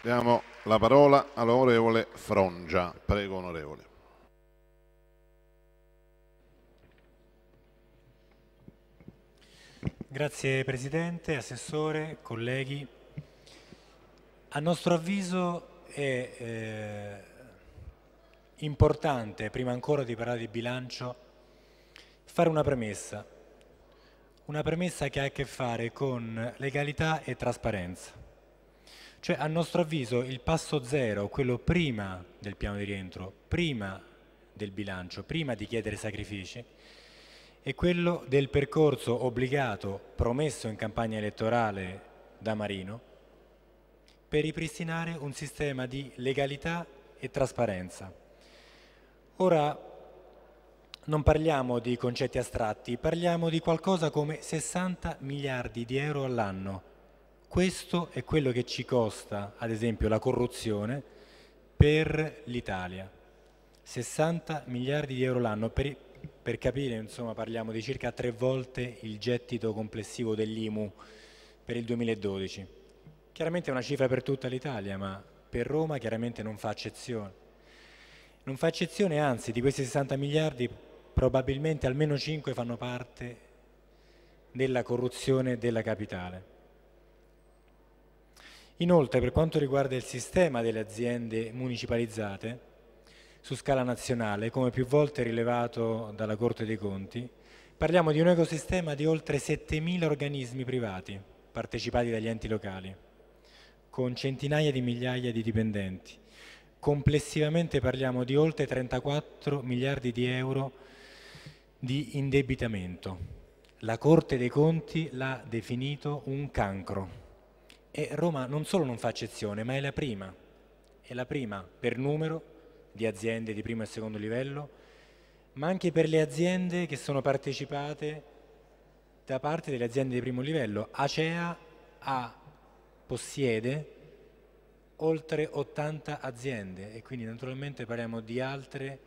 Diamo la parola all'onorevole Frongia. Prego, onorevole. Grazie Presidente, Assessore, colleghi. A nostro avviso è eh, importante, prima ancora di parlare di bilancio, fare una premessa. Una premessa che ha a che fare con legalità e trasparenza. Cioè a nostro avviso il passo zero, quello prima del piano di rientro, prima del bilancio, prima di chiedere sacrifici, è quello del percorso obbligato, promesso in campagna elettorale da Marino, per ripristinare un sistema di legalità e trasparenza. Ora non parliamo di concetti astratti, parliamo di qualcosa come 60 miliardi di euro all'anno questo è quello che ci costa, ad esempio, la corruzione per l'Italia. 60 miliardi di euro l'anno, per, per, capire insomma, parliamo di circa tre volte il gettito complessivo dell'IMU per il 2012. Chiaramente è una cifra per tutta l'Italia, ma per Roma chiaramente non fa eccezione. Non fa eccezione, anzi, di questi 60 miliardi probabilmente almeno 5 fanno parte della corruzione della capitale. Inoltre, per quanto riguarda il sistema delle aziende municipalizzate, su scala nazionale, come più volte rilevato dalla Corte dei Conti, parliamo di un ecosistema di oltre 7.000 organismi privati partecipati dagli enti locali, con centinaia di migliaia di dipendenti. Complessivamente parliamo di oltre 34 miliardi di euro di indebitamento. La Corte dei Conti l'ha definito un cancro. E Roma non solo non fa eccezione, ma è la prima, è la prima per numero di aziende di primo e secondo livello, ma anche per le aziende che sono partecipate da parte delle aziende di primo livello. Acea ha, possiede oltre 80 aziende e quindi naturalmente parliamo di, altre,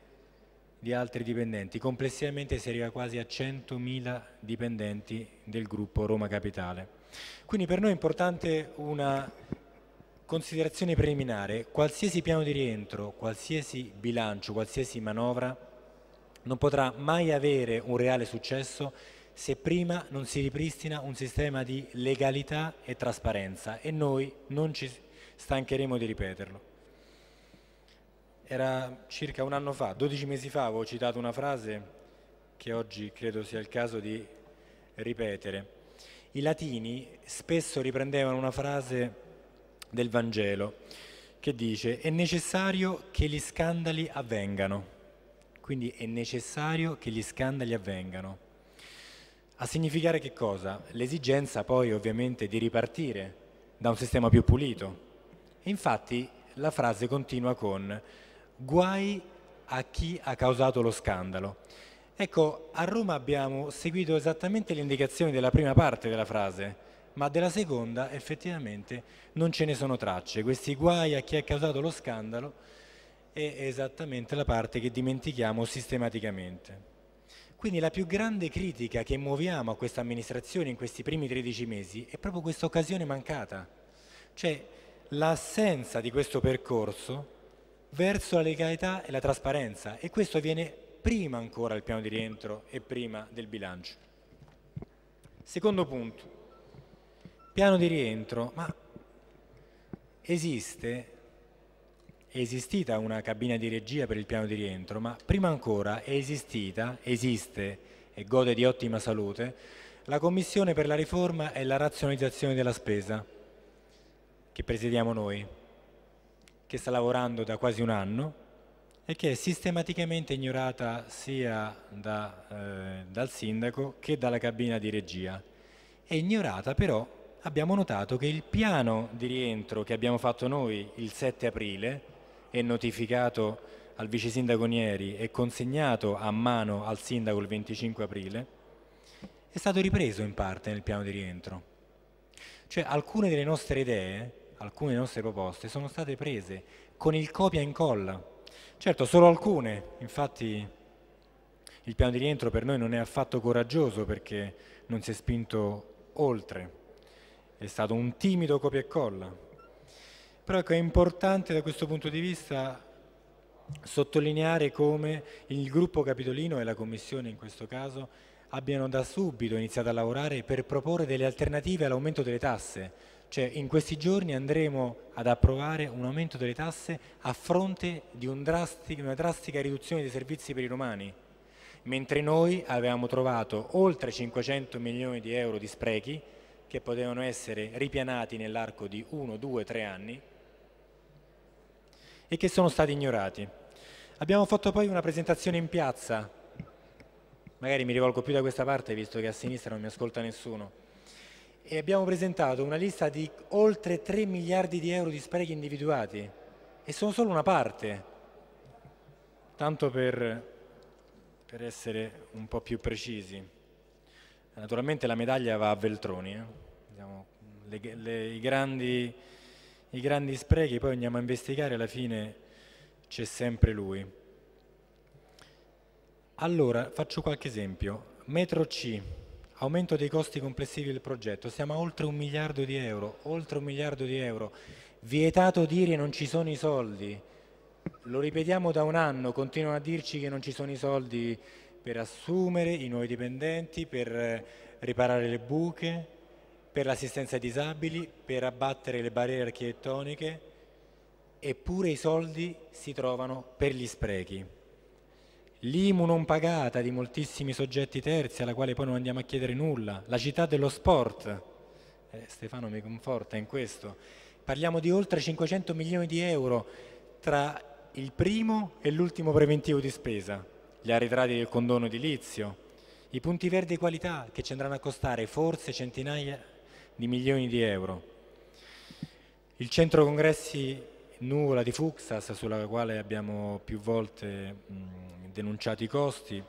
di altri dipendenti. Complessivamente si arriva quasi a 100.000 dipendenti del gruppo Roma Capitale. Quindi per noi è importante una considerazione preliminare, qualsiasi piano di rientro, qualsiasi bilancio, qualsiasi manovra non potrà mai avere un reale successo se prima non si ripristina un sistema di legalità e trasparenza e noi non ci stancheremo di ripeterlo. Era circa un anno fa, 12 mesi fa, avevo citato una frase che oggi credo sia il caso di ripetere i latini spesso riprendevano una frase del Vangelo che dice è necessario che gli scandali avvengano. Quindi è necessario che gli scandali avvengano. A significare che cosa? L'esigenza poi ovviamente di ripartire da un sistema più pulito. E infatti la frase continua con guai a chi ha causato lo scandalo. Ecco, a Roma abbiamo seguito esattamente le indicazioni della prima parte della frase, ma della seconda effettivamente non ce ne sono tracce. Questi guai a chi ha causato lo scandalo è esattamente la parte che dimentichiamo sistematicamente. Quindi la più grande critica che muoviamo a questa amministrazione in questi primi 13 mesi è proprio questa occasione mancata, cioè l'assenza di questo percorso verso la legalità e la trasparenza e questo viene prima ancora del piano di rientro e prima del bilancio. Secondo punto, piano di rientro, ma esiste, è esistita una cabina di regia per il piano di rientro, ma prima ancora è esistita, esiste e gode di ottima salute, la Commissione per la riforma e la razionalizzazione della spesa, che presidiamo noi, che sta lavorando da quasi un anno e che è sistematicamente ignorata sia da, eh, dal sindaco che dalla cabina di regia. È ignorata però abbiamo notato che il piano di rientro che abbiamo fatto noi il 7 aprile e notificato al vice sindaco Nieri e consegnato a mano al sindaco il 25 aprile è stato ripreso in parte nel piano di rientro. Cioè alcune delle nostre idee, alcune delle nostre proposte sono state prese con il copia e incolla Certo, solo alcune, infatti il piano di rientro per noi non è affatto coraggioso perché non si è spinto oltre, è stato un timido copia e colla. Però ecco, è importante da questo punto di vista sottolineare come il gruppo capitolino e la commissione in questo caso abbiano da subito iniziato a lavorare per proporre delle alternative all'aumento delle tasse, cioè, in questi giorni andremo ad approvare un aumento delle tasse a fronte di un drastica, una drastica riduzione dei servizi per i romani, mentre noi avevamo trovato oltre 500 milioni di euro di sprechi che potevano essere ripianati nell'arco di 1, 2, 3 anni e che sono stati ignorati. Abbiamo fatto poi una presentazione in piazza, magari mi rivolgo più da questa parte visto che a sinistra non mi ascolta nessuno, e abbiamo presentato una lista di oltre 3 miliardi di euro di sprechi individuati e sono solo una parte. Tanto per, per essere un po' più precisi. Naturalmente la medaglia va a Veltroni, eh? le, le, i, grandi, i grandi sprechi poi andiamo a investigare, alla fine c'è sempre lui. Allora, faccio qualche esempio. Metro C, Aumento dei costi complessivi del progetto, siamo a oltre un miliardo di euro, oltre un miliardo di euro. Vietato dire non ci sono i soldi, lo ripetiamo da un anno, continuano a dirci che non ci sono i soldi per assumere i nuovi dipendenti, per eh, riparare le buche, per l'assistenza ai disabili, per abbattere le barriere architettoniche, eppure i soldi si trovano per gli sprechi l'IMU non pagata di moltissimi soggetti terzi alla quale poi non andiamo a chiedere nulla, la città dello sport, eh, Stefano mi conforta in questo, parliamo di oltre 500 milioni di euro tra il primo e l'ultimo preventivo di spesa, gli arretrati del condono edilizio, i punti verdi qualità che ci andranno a costare forse centinaia di milioni di euro, il centro congressi Nuvola di Fuxas sulla quale abbiamo più volte mh, denunciati i costi.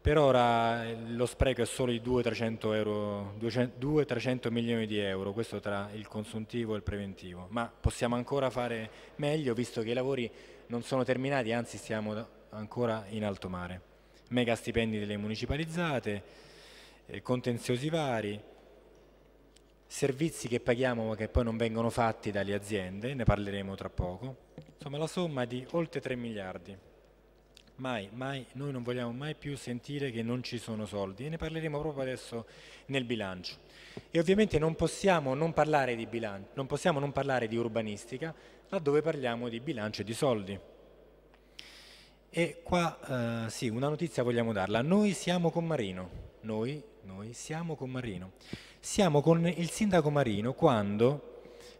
Per ora eh, lo spreco è solo di 200-300 milioni di euro, questo tra il consuntivo e il preventivo, ma possiamo ancora fare meglio visto che i lavori non sono terminati, anzi siamo ancora in alto mare. Mega stipendi delle municipalizzate, eh, contenziosi vari, servizi che paghiamo ma che poi non vengono fatti dalle aziende, ne parleremo tra poco, insomma la somma è di oltre 3 miliardi mai, mai, noi non vogliamo mai più sentire che non ci sono soldi e ne parleremo proprio adesso nel bilancio. E ovviamente non possiamo non parlare di bilancio, non possiamo non parlare di urbanistica laddove parliamo di bilancio e di soldi. E qua eh, sì, una notizia vogliamo darla. Noi siamo con Marino, noi, noi siamo con Marino. Siamo con il sindaco Marino quando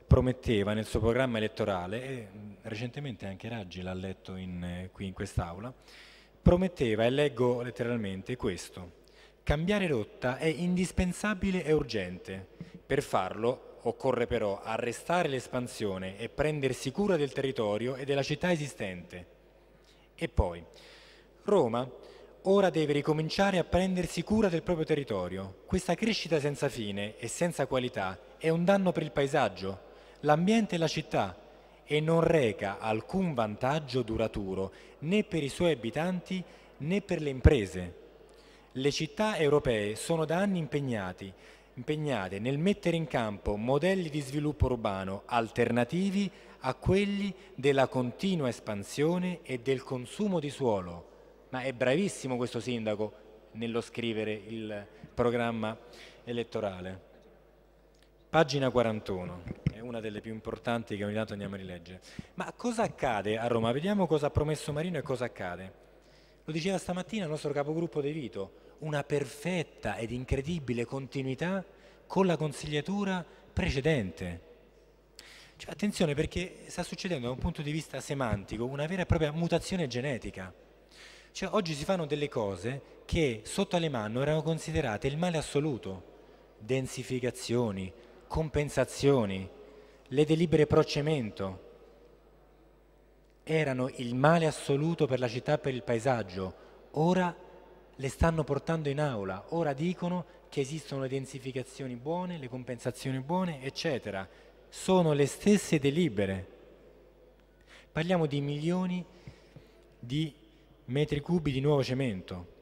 prometteva nel suo programma elettorale, e recentemente anche Raggi l'ha letto in, eh, qui in quest'Aula, prometteva, e leggo letteralmente, questo. Cambiare rotta è indispensabile e urgente. Per farlo occorre però arrestare l'espansione e prendersi cura del territorio e della città esistente. E poi, Roma ora deve ricominciare a prendersi cura del proprio territorio. Questa crescita senza fine e senza qualità è un danno per il paesaggio, l'ambiente e la città e non reca alcun vantaggio duraturo né per i suoi abitanti né per le imprese. Le città europee sono da anni impegnati, impegnate nel mettere in campo modelli di sviluppo urbano alternativi a quelli della continua espansione e del consumo di suolo. Ma è bravissimo questo sindaco nello scrivere il programma elettorale. Pagina 41 è una delle più importanti che ogni tanto andiamo a rileggere. Ma cosa accade a Roma? Vediamo cosa ha promesso Marino e cosa accade. Lo diceva stamattina il nostro capogruppo De Vito, una perfetta ed incredibile continuità con la consigliatura precedente. Cioè, attenzione perché sta succedendo da un punto di vista semantico una vera e propria mutazione genetica. Cioè, oggi si fanno delle cose che sotto Alemanno erano considerate il male assoluto, densificazioni, compensazioni, le delibere pro cemento erano il male assoluto per la città e per il paesaggio, ora le stanno portando in aula, ora dicono che esistono le densificazioni buone, le compensazioni buone, eccetera. Sono le stesse delibere. Parliamo di milioni di metri cubi di nuovo cemento.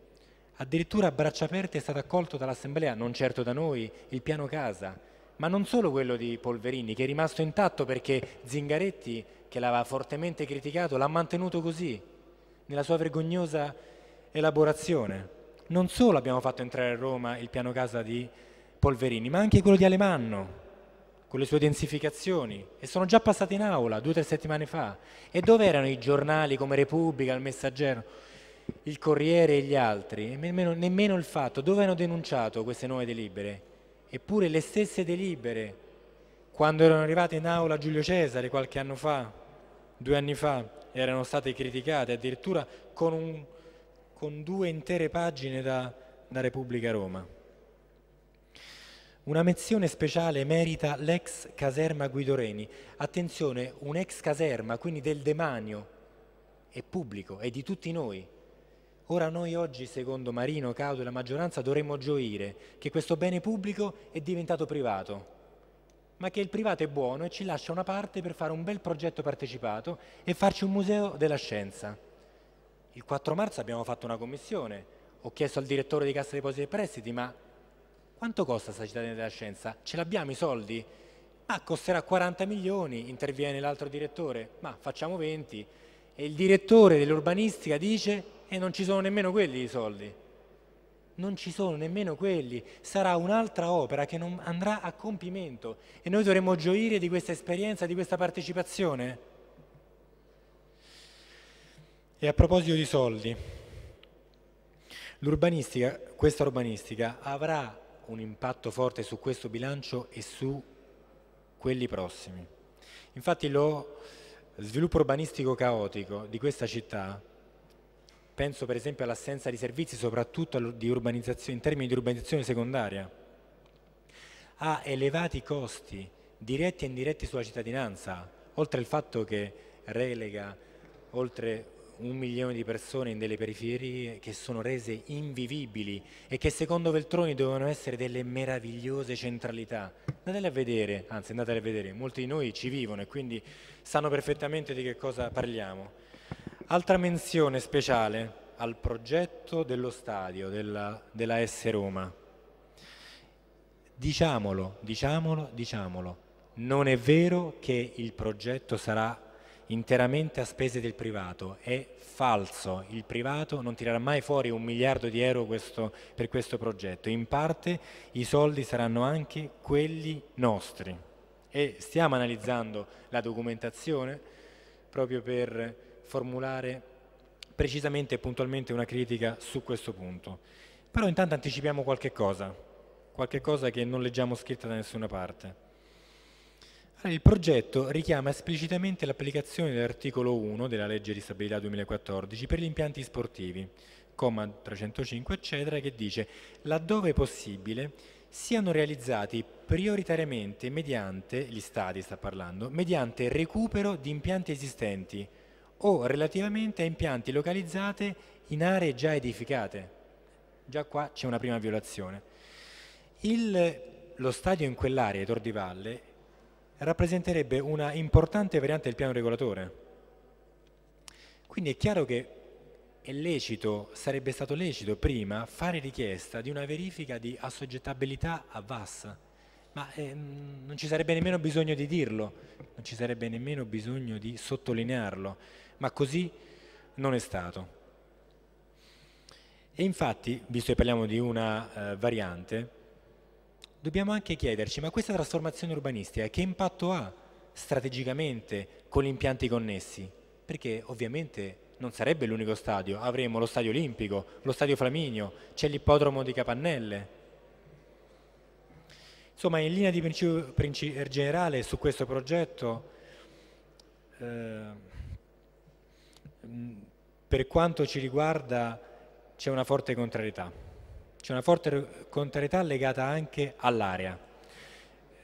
Addirittura a braccia aperte è stato accolto dall'Assemblea, non certo da noi, il piano casa, ma non solo quello di Polverini, che è rimasto intatto perché Zingaretti, che l'aveva fortemente criticato, l'ha mantenuto così, nella sua vergognosa elaborazione. Non solo abbiamo fatto entrare a Roma il piano casa di Polverini, ma anche quello di Alemanno, con le sue densificazioni, e sono già passati in aula due o tre settimane fa. E dove erano i giornali come Repubblica, il Messaggero, il Corriere e gli altri? E nemmeno, nemmeno il fatto. Dove hanno denunciato queste nuove delibere? Eppure le stesse delibere, quando erano arrivate in aula Giulio Cesare qualche anno fa, due anni fa, erano state criticate addirittura con, un, con due intere pagine da, da Repubblica Roma. Una menzione speciale merita l'ex caserma Guidoreni. Attenzione, un'ex caserma, quindi del demanio, è pubblico, è di tutti noi. Ora noi oggi, secondo Marino, Caudo e la maggioranza, dovremmo gioire che questo bene pubblico è diventato privato, ma che il privato è buono e ci lascia una parte per fare un bel progetto partecipato e farci un museo della scienza. Il 4 marzo abbiamo fatto una commissione, ho chiesto al direttore di Cassa Depositi e Prestiti, ma quanto costa questa cittadina della scienza? Ce l'abbiamo i soldi? Ma costerà 40 milioni, interviene l'altro direttore, ma facciamo 20. E il direttore dell'urbanistica dice e non ci sono nemmeno quelli i soldi. Non ci sono nemmeno quelli, sarà un'altra opera che non andrà a compimento e noi dovremo gioire di questa esperienza, di questa partecipazione. E a proposito di soldi, l'urbanistica, questa urbanistica avrà un impatto forte su questo bilancio e su quelli prossimi. Infatti lo sviluppo urbanistico caotico di questa città Penso per esempio all'assenza di servizi, soprattutto in termini di urbanizzazione secondaria. Ha elevati costi diretti e indiretti sulla cittadinanza, oltre al fatto che relega oltre un milione di persone in delle periferie che sono rese invivibili e che secondo Veltroni dovevano essere delle meravigliose centralità. Andatele a vedere, anzi andatele a vedere, molti di noi ci vivono e quindi sanno perfettamente di che cosa parliamo. Altra menzione speciale al progetto dello stadio della, della S Roma. Diciamolo, diciamolo, diciamolo, non è vero che il progetto sarà interamente a spese del privato, è falso, il privato non tirerà mai fuori un miliardo di euro questo, per questo progetto, in parte i soldi saranno anche quelli nostri e stiamo analizzando la documentazione proprio per formulare precisamente e puntualmente una critica su questo punto. Però intanto anticipiamo qualche cosa, qualche cosa che non leggiamo scritta da nessuna parte. il progetto richiama esplicitamente l'applicazione dell'articolo 1 della legge di stabilità 2014 per gli impianti sportivi, comma 305 eccetera, che dice laddove possibile siano realizzati prioritariamente mediante, gli stati sta parlando, mediante recupero di impianti esistenti, o relativamente a impianti localizzate in aree già edificate. Già qua c'è una prima violazione. Il, lo stadio in quell'area, i Tor di Valle, rappresenterebbe una importante variante del piano regolatore. Quindi è chiaro che è lecito, sarebbe stato lecito prima fare richiesta di una verifica di assoggettabilità a VAS, ma ehm, non ci sarebbe nemmeno bisogno di dirlo, non ci sarebbe nemmeno bisogno di sottolinearlo ma così non è stato. E infatti, visto che parliamo di una eh, variante, dobbiamo anche chiederci, ma questa trasformazione urbanistica che impatto ha strategicamente con gli impianti connessi? Perché ovviamente non sarebbe l'unico stadio, avremo lo stadio olimpico, lo stadio Flaminio, c'è l'ippodromo di Capannelle. Insomma, in linea di principio, principio generale su questo progetto... Eh, Ehm, per quanto ci riguarda c'è una forte contrarietà, c'è una forte contrarietà legata anche all'area,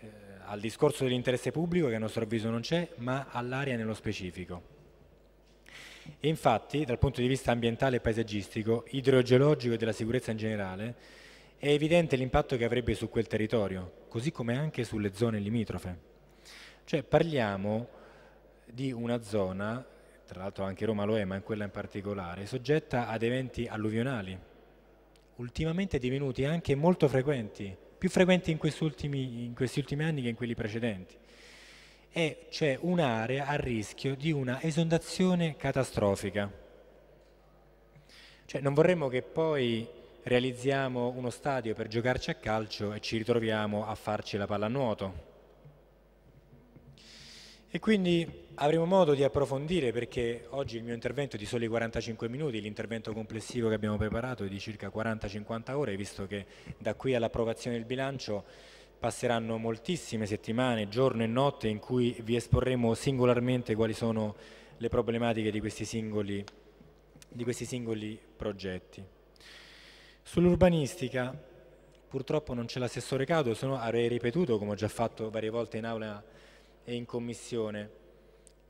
eh, al discorso dell'interesse pubblico che a nostro avviso non c'è, ma all'area nello specifico. E infatti dal punto di vista ambientale e paesaggistico, idrogeologico e della sicurezza in generale, è evidente l'impatto che avrebbe su quel territorio, così come anche sulle zone limitrofe. Cioè parliamo di una zona tra l'altro anche Roma lo è, ma in quella in particolare, soggetta ad eventi alluvionali, ultimamente divenuti anche molto frequenti, più frequenti in questi ultimi, in questi ultimi anni che in quelli precedenti. E c'è un'area a rischio di una esondazione catastrofica. Cioè, non vorremmo che poi realizziamo uno stadio per giocarci a calcio e ci ritroviamo a farci la pallanuoto. E quindi Avremo modo di approfondire perché oggi il mio intervento è di soli 45 minuti, l'intervento complessivo che abbiamo preparato è di circa 40-50 ore, visto che da qui all'approvazione del bilancio passeranno moltissime settimane, giorno e notte in cui vi esporremo singolarmente quali sono le problematiche di questi singoli, di questi singoli progetti. Sull'urbanistica purtroppo non c'è l'assessore Cado, se no avrei ripetuto come ho già fatto varie volte in aula e in commissione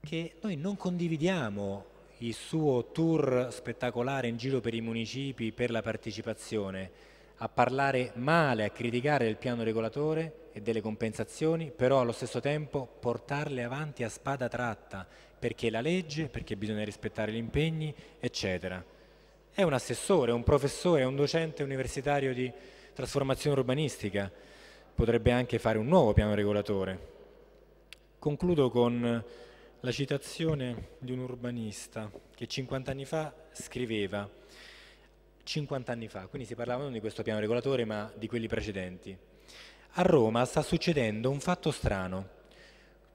che noi non condividiamo il suo tour spettacolare in giro per i municipi per la partecipazione, a parlare male, a criticare il piano regolatore e delle compensazioni, però allo stesso tempo portarle avanti a spada tratta, perché la legge, perché bisogna rispettare gli impegni, eccetera. È un assessore, un professore, un docente universitario di trasformazione urbanistica, potrebbe anche fare un nuovo piano regolatore. Concludo con la citazione di un urbanista che 50 anni fa scriveva, 50 anni fa, quindi si parlava non di questo piano regolatore ma di quelli precedenti. A Roma sta succedendo un fatto strano,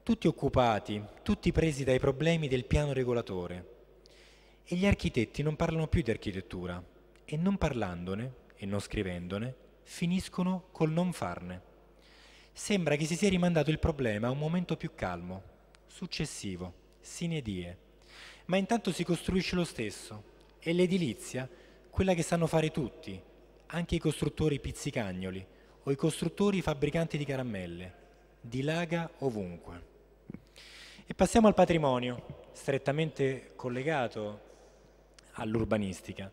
tutti occupati, tutti presi dai problemi del piano regolatore e gli architetti non parlano più di architettura e non parlandone e non scrivendone finiscono col non farne. Sembra che si sia rimandato il problema a un momento più calmo, successivo, sine die. Ma intanto si costruisce lo stesso e l'edilizia, quella che sanno fare tutti, anche i costruttori pizzicagnoli o i costruttori fabbricanti di caramelle, dilaga ovunque. E passiamo al patrimonio, strettamente collegato all'urbanistica.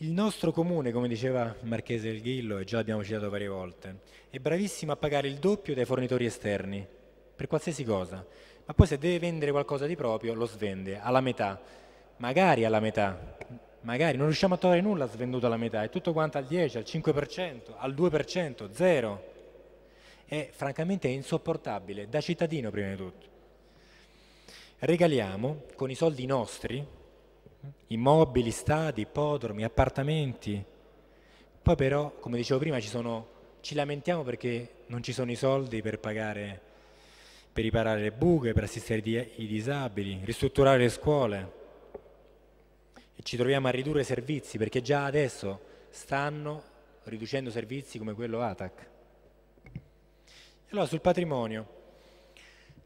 Il nostro comune, come diceva Marchese del Ghillo, e già l'abbiamo citato varie volte, è bravissimo a pagare il doppio dai fornitori esterni, per qualsiasi cosa, ma poi se deve vendere qualcosa di proprio lo svende alla metà, magari alla metà, magari non riusciamo a trovare nulla svenduto alla metà, è tutto quanto al 10, al 5%, al 2%, zero. È francamente insopportabile, da cittadino prima di tutto. Regaliamo con i soldi nostri immobili, stadi, ippodromi, appartamenti. Poi però, come dicevo prima, ci, sono, ci lamentiamo perché non ci sono i soldi per pagare per riparare le buche, per assistere i disabili, ristrutturare le scuole. E ci troviamo a ridurre servizi perché già adesso stanno riducendo servizi come quello ATAC. Allora sul patrimonio,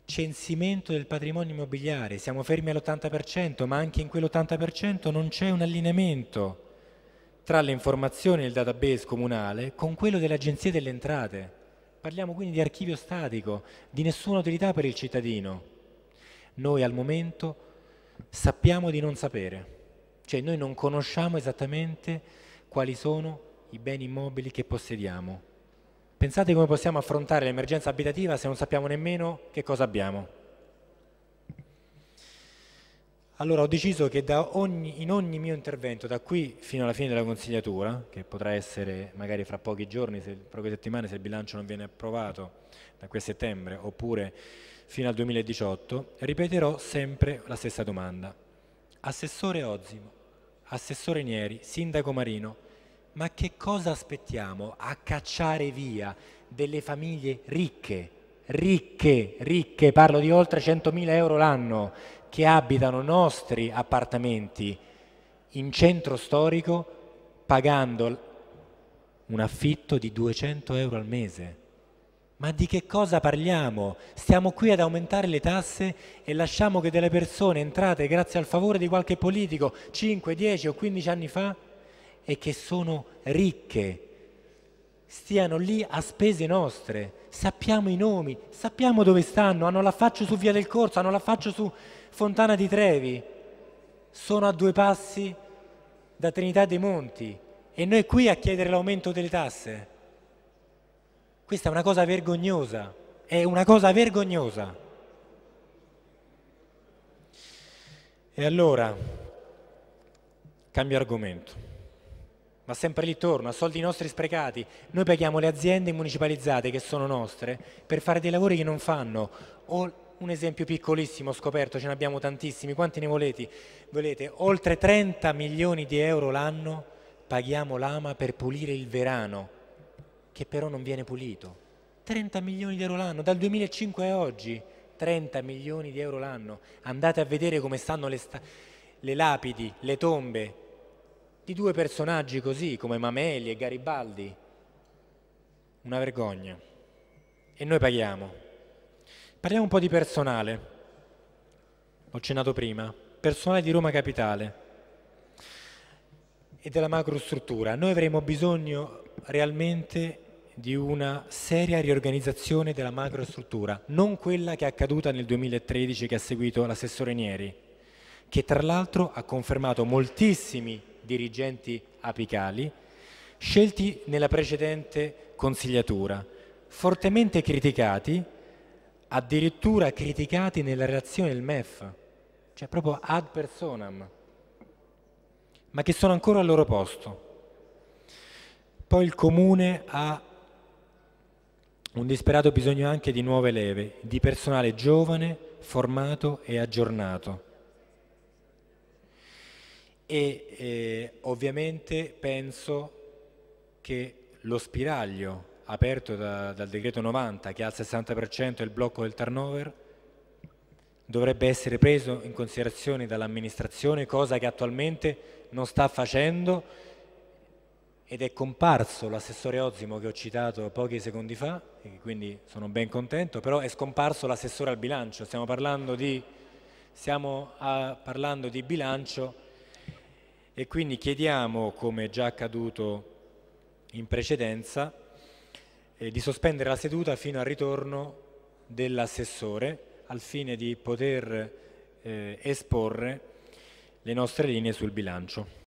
censimento del patrimonio immobiliare, siamo fermi all'80%, ma anche in quell'80% non c'è un allineamento tra le informazioni del database comunale con quello dell'Agenzia delle Entrate. Parliamo quindi di archivio statico, di nessuna utilità per il cittadino. Noi al momento sappiamo di non sapere, cioè noi non conosciamo esattamente quali sono i beni immobili che possediamo. Pensate come possiamo affrontare l'emergenza abitativa se non sappiamo nemmeno che cosa abbiamo. Allora ho deciso che ogni, in ogni mio intervento, da qui fino alla fine della consigliatura, che potrà essere magari fra pochi giorni, se, fra poche settimane se il bilancio non viene approvato da qui a settembre, oppure fino al 2018, ripeterò sempre la stessa domanda. Assessore Ozimo, Assessore Nieri, Sindaco Marino, ma che cosa aspettiamo a cacciare via delle famiglie ricche, ricche, ricche, parlo di oltre 100.000 euro l'anno, che abitano nostri appartamenti in centro storico pagando un affitto di 200 euro al mese. Ma di che cosa parliamo? Stiamo qui ad aumentare le tasse e lasciamo che delle persone entrate grazie al favore di qualche politico 5, 10 o 15 anni fa e che sono ricche stiano lì a spese nostre. Sappiamo i nomi, sappiamo dove stanno, hanno l'affaccio su Via del Corso, hanno l'affaccio su Fontana di Trevi, sono a due passi da Trinità dei Monti e noi qui a chiedere l'aumento delle tasse. Questa è una cosa vergognosa, è una cosa vergognosa. E allora, cambio argomento, ma sempre lì torno, a soldi nostri sprecati, noi paghiamo le aziende municipalizzate che sono nostre per fare dei lavori che non fanno o un esempio piccolissimo scoperto, ce ne abbiamo tantissimi, quanti ne volete? volete? Oltre 30 milioni di euro l'anno paghiamo l'ama per pulire il verano, che però non viene pulito. 30 milioni di euro l'anno, dal 2005 a oggi, 30 milioni di euro l'anno. Andate a vedere come stanno le, sta le lapidi, le tombe di due personaggi così come Mameli e Garibaldi. Una vergogna. E noi paghiamo. Parliamo un po' di personale, l'ho accennato prima, personale di Roma Capitale e della macrostruttura. Noi avremo bisogno realmente di una seria riorganizzazione della macrostruttura, non quella che è accaduta nel 2013 che ha seguito l'assessore Nieri, che tra l'altro ha confermato moltissimi dirigenti apicali scelti nella precedente consigliatura, fortemente criticati addirittura criticati nella relazione del MEF, cioè proprio ad personam, ma che sono ancora al loro posto. Poi il comune ha un disperato bisogno anche di nuove leve, di personale giovane, formato e aggiornato. E eh, ovviamente penso che lo spiraglio aperto da, dal decreto 90 che ha il 60% il blocco del turnover dovrebbe essere preso in considerazione dall'amministrazione, cosa che attualmente non sta facendo ed è comparso l'assessore Ozimo che ho citato pochi secondi fa, e quindi sono ben contento, però è scomparso l'assessore al bilancio, stiamo parlando di, stiamo a, parlando di bilancio e quindi chiediamo, come già accaduto in precedenza, eh, di sospendere la seduta fino al ritorno dell'assessore al fine di poter eh, esporre le nostre linee sul bilancio.